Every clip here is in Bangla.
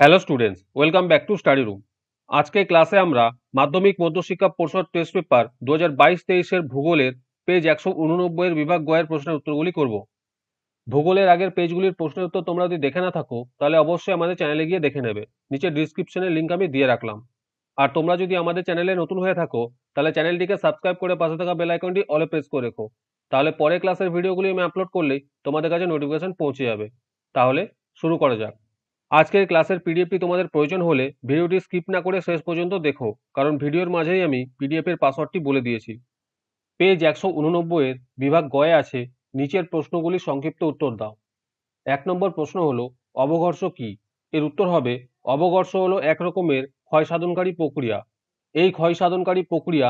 hello students welcome back to study room আজকে ক্লাসে আমরা মাধ্যমিক মধ্যশিক্ষা পর্ষদ টেস্ট পেপার দু হাজার বাইশ তেইশের ভূগোলের পেজ একশো উননব্বইয়ের বিভাগ গয়ের প্রশ্নের উত্তরগুলি করব ভূগোলের আগের পেজগুলির প্রশ্নের উত্তর তোমরা যদি দেখে না থাকো তাহলে অবশ্যই আমাদের চ্যানেলে গিয়ে দেখে নেবে নিচে ডিসক্রিপশনে লিঙ্ক আমি দিয়ে রাখলাম আর তোমরা যদি আমাদের চ্যানেলে নতুন হয়ে থাকো তাহলে চ্যানেলটিকে সাবস্ক্রাইব করে পাশে থাকা বেল আইকনটি অলে প্রেস করে রেখো তাহলে পরে ক্লাসের ভিডিওগুলি আমি আপলোড করলেই তোমাদের কাছে নোটিফিকেশন পৌঁছে যাবে তাহলে শুরু করা যাক আজকের ক্লাসের পিডিএফটি তোমাদের প্রয়োজন হলে ভিডিওটি স্কিপ না করে শেষ পর্যন্ত দেখো কারণ ভিডিওর মাঝেই আমি পিডিএফের পাসওয়ার্ডটি বলে দিয়েছি পেজ একশো এর বিভাগ গয়ে আছে নিচের প্রশ্নগুলির সংক্ষিপ্ত উত্তর দাও এক নম্বর প্রশ্ন হলো অবঘর্ষ কি এর উত্তর হবে অবঘর্ষ হল এক রকমের ক্ষয় সাধনকারী প্রক্রিয়া এই ক্ষয় সাধনকারী প্রক্রিয়া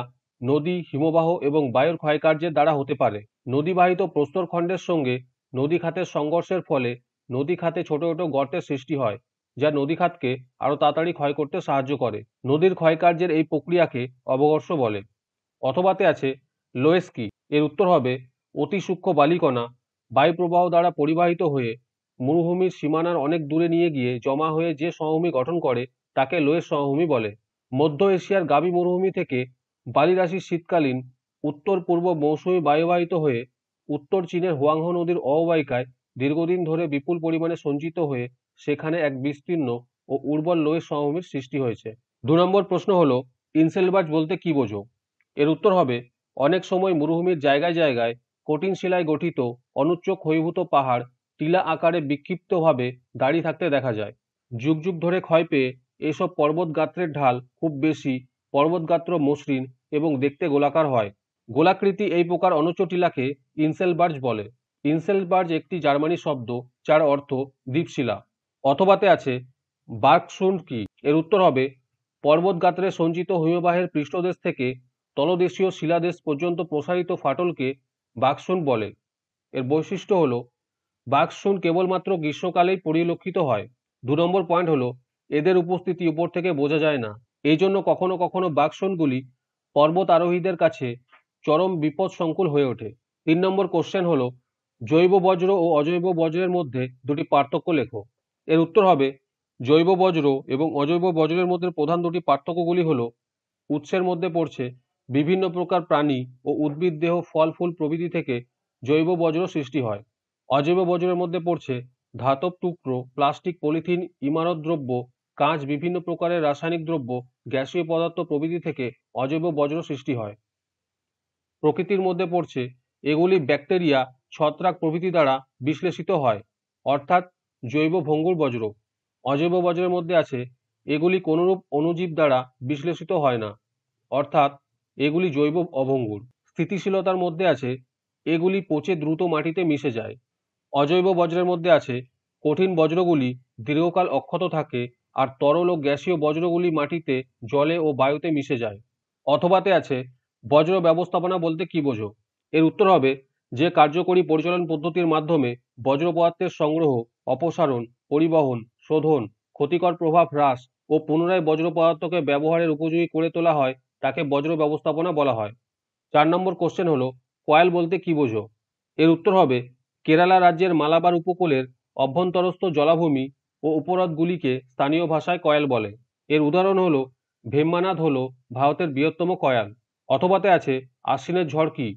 নদী হিমবাহ এবং বায়ুর ক্ষয়কার্যের দ্বারা হতে পারে নদীবাহিত প্রস্তরখণ্ডের সঙ্গে নদী খাতের সংঘর্ষের ফলে নদী খাতে ছোট ছোট গর্তের সৃষ্টি হয় যা নদী খাতকে আরও তাড়াতাড়ি ক্ষয় করতে সাহায্য করে নদীর ক্ষয়কার্যের এই প্রক্রিয়াকে অবঘর্ষ বলে অথবাতে আছে লোয়েস্কি এর উত্তর হবে অতি সূক্ষ্ম বালিকণা বায়ুপ্রবাহ দ্বারা পরিবাহিত হয়ে মরুভূমির সীমানার অনেক দূরে নিয়ে গিয়ে জমা হয়ে যে সমভূমি গঠন করে তাকে লোয়েস সমভূমি বলে মধ্য এশিয়ার গাবি মরুভূমি থেকে বালিরাশির শীতকালীন উত্তর পূর্ব মৌসুমি বায়ুবাহিত হয়ে উত্তর চীনের হোয়াংহো নদীর অববাহিকায় দীর্ঘদিন ধরে বিপুল পরিমাণে সঞ্চিত হয়ে সেখানে এক বিস্তীর্ণ ও উর্বর লোহের সমভূমির সৃষ্টি হয়েছে দু নম্বর প্রশ্ন হলো ইনসেলবাজ বলতে কি বোঝো এর উত্তর হবে অনেক সময় মরুভূমির জায়গায় জায়গায় কঠিন শিলায় গঠিত অনুচ্চ ক্ষয়ীভূত পাহাড় টিলা আকারে বিক্ষিপ্তভাবে দাঁড়িয়ে থাকতে দেখা যায় যুগ যুগ ধরে ক্ষয় পেয়ে এসব পর্বতগাত্রের ঢাল খুব বেশি পর্বতগাত্র মসৃণ এবং দেখতে গোলাকার হয় গোলাকৃতি এই প্রকার অনুচ্চ টিলাকে ইনসেলবার্জ বলে ইনসেলবার্জ একটি জার্মানি শব্দ যার অর্থ দ্বীপশিলা অথবাতে আছে বার্কসুন কি এর উত্তর হবে পর্বতগাত্রে সঞ্চিত হিমবাহের পৃষ্ঠদেশ থেকে তলদেশীয় শিলাদেশ পর্যন্ত প্রসারিত ফাটলকে বাক্সুন বলে এর বৈশিষ্ট্য হল বাক্সুন কেবলমাত্র গ্রীষ্মকালেই পরিলক্ষিত হয় দু নম্বর পয়েন্ট হলো এদের উপস্থিতি উপর থেকে বোঝা যায় না এই জন্য কখনো কখনো বাক্সনগুলি পর্বত আরোহীদের কাছে চরম বিপদ সংকুল হয়ে ওঠে তিন নম্বর কোশ্চেন হলো জৈব বজ্র ও অজৈব বজ্রের মধ্যে দুটি পার্থক্য লেখো এর উত্তর হবে জৈব বজ্র এবং অজৈব বজ্রের মধ্যে প্রধান দুটি পার্থক্যগুলি হল উৎসের মধ্যে পড়ছে বিভিন্ন প্রকার প্রাণী ও উদ্ভিদ দেহ ফল ফুল প্রভৃতি থেকে জৈব বজ্র সৃষ্টি হয় অজৈব বজ্রের মধ্যে পড়ছে ধাতব টুকরো প্লাস্টিক পলিথিন ইমারত দ্রব্য কাঁচ বিভিন্ন প্রকারের রাসায়নিক দ্রব্য গ্যাসীয় পদার্থ প্রভৃতি থেকে অজৈব বজ্র সৃষ্টি হয় প্রকৃতির মধ্যে পড়ছে এগুলি ব্যাকটেরিয়া ছত্রাক প্রভৃতি দ্বারা বিশ্লেষিত হয় অর্থাৎ জৈব ভঙ্গুর বজ্র অজৈব বজ্রের মধ্যে আছে এগুলি কোনরূপ অণুজীব দ্বারা বিশ্লেষিত হয় না অর্থাৎ এগুলি জৈব অভঙ্গুর স্থিতিশীলতার মধ্যে আছে এগুলি পচে দ্রুত মাটিতে মিশে যায় অজৈব বজ্রের মধ্যে আছে কঠিন বজ্রগুলি দীর্ঘকাল অক্ষত থাকে আর তরল ও গ্যাসীয় বজ্রগুলি মাটিতে জলে ও বায়ুতে মিশে যায় অথবাতে আছে বজ্র ব্যবস্থাপনা বলতে কি বোঝো এর উত্তর হবে যে কার্যকরী পরিচালন পদ্ধতির মাধ্যমে বজ্র পদার্থের সংগ্রহ অপসারণ পরিবহন শোধন ক্ষতিকর প্রভাব হ্রাস ও পুনরায় বজ্র পদার্থকে ব্যবহারের উপযোগী করে তোলা হয় তাকে বজ্র ব্যবস্থাপনা বলা হয় চার নম্বর কোশ্চেন হলো কয়েল বলতে কি বোঝো এর উত্তর হবে কেরালা রাজ্যের মালাবার উপকূলের অভ্যন্তরস্থ জলাভূমি ও উপহ্রদগুলিকে স্থানীয় ভাষায় কয়েল বলে এর উদাহরণ হলো ভেম্মানাথ হলো ভারতের বৃহত্তম কয়াল অথবাতে আছে আশ্বিনের ঝড় কি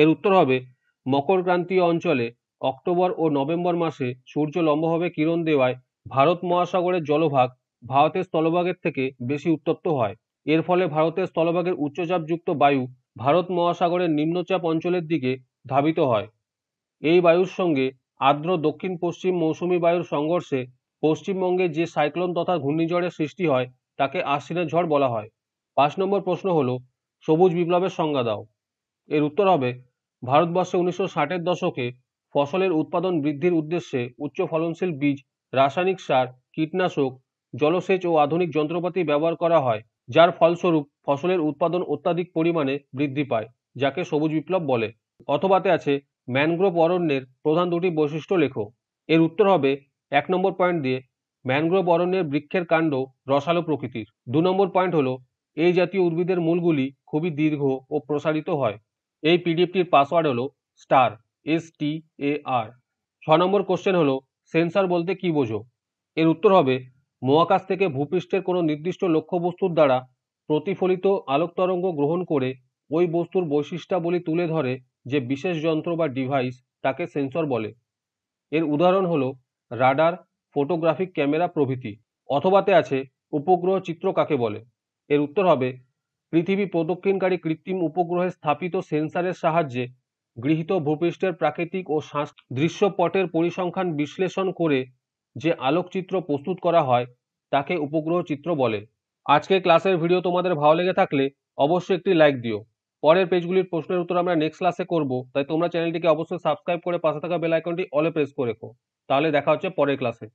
এর উত্তর হবে মকর ক্রান্তীয় অঞ্চলে অক্টোবর ও নভেম্বর মাসে সূর্য লম্বভাবে কিরণ দেওয়ায় ভারত মহাসাগরের জলভাগ ভারতের স্থলভাগের থেকে বেশি উত্তপ্ত হয় এর ফলে ভারতের স্থলভাগের উচ্চচাপযুক্ত বায়ু ভারত মহাসাগরের নিম্নচাপ অঞ্চলের দিকে ধাবিত হয় এই বায়ুর সঙ্গে আর্দ্র দক্ষিণ পশ্চিম মৌসুমি বায়ুর সংঘর্ষে পশ্চিমবঙ্গে যে সাইক্লোন তথা ঘূর্ণিঝড়ের সৃষ্টি হয় তাকে আশ্বিনের ঝড় বলা হয় পাঁচ নম্বর প্রশ্ন হল সবুজ বিপ্লবের সংজ্ঞা দাও এর উত্তর হবে ভারতবর্ষে উনিশশো ষাটের দশকে ফসলের উৎপাদন বৃদ্ধির উদ্দেশ্যে উচ্চ ফলনশীল বীজ রাসায়নিক সার কীটনাশক জলসেচ ও আধুনিক যন্ত্রপাতি ব্যবহার করা হয় যার ফলস্বরূপ ফসলের উৎপাদন অত্যাধিক পরিমাণে বৃদ্ধি পায় যাকে সবুজ বিপ্লব বলে অথবাতে আছে ম্যানগ্রোভ অরণ্যের প্রধান দুটি বৈশিষ্ট্য লেখো এর উত্তর হবে এক নম্বর পয়েন্ট দিয়ে ম্যানগ্রোভ অরণ্যের বৃক্ষের কাণ্ড রসালো প্রকৃতির দু নম্বর পয়েন্ট হলো এই জাতীয় উদ্ভিদের মূলগুলি খুবই দীর্ঘ ও প্রসারিত হয় এই পিডিএফটির পাসওয়ার্ড হলো star S T A R ছ নম্বর কোশ্চেন হলো সেন্সার বলতে কি বোঝো এর উত্তর হবে মহাকাশ থেকে ভূপৃষ্ঠের কোনো নির্দিষ্ট লক্ষ্যবস্তুর দ্বারা প্রতিফলিত আলোক তরঙ্গ গ্রহণ করে ওই বস্তুর বৈশিষ্ট্যাবলী তুলে ধরে যে বিশেষ যন্ত্র বা ডিভাইস তাকে সেন্সর বলে এর উদাহরণ হলো রাডার ফটোগ্রাফিক ক্যামেরা প্রভৃতি অথবাতে আছে উপগ্রহ চিত্র কাকে বলে এর উত্তর হবে পৃথিবী প্রদক্ষিণকারী কৃত্রিম উপগ্রহে স্থাপিত সেন্সারের সাহায্যে গৃহীত ভূপৃষ্ঠের প্রাকৃতিক ও দৃশ্যপটের পরিসংখ্যান বিশ্লেষণ করে যে আলোকচিত্র প্রস্তুত করা হয় তাকে উপগ্রহ চিত্র বলে আজকে ক্লাসের ভিডিও তোমাদের ভালো লেগে থাকলে অবশ্যই একটি লাইক দিও পরের পেজগুলির প্রশ্নের উত্তর আমরা নেক্সট ক্লাসে করব তাই তোমরা চ্যানেলটিকে অবশ্যই সাবস্ক্রাইব করে পাশে থাকা বেল আইকনটি অলে প্রেস করে রেখো তাহলে দেখা হচ্ছে পরের ক্লাসে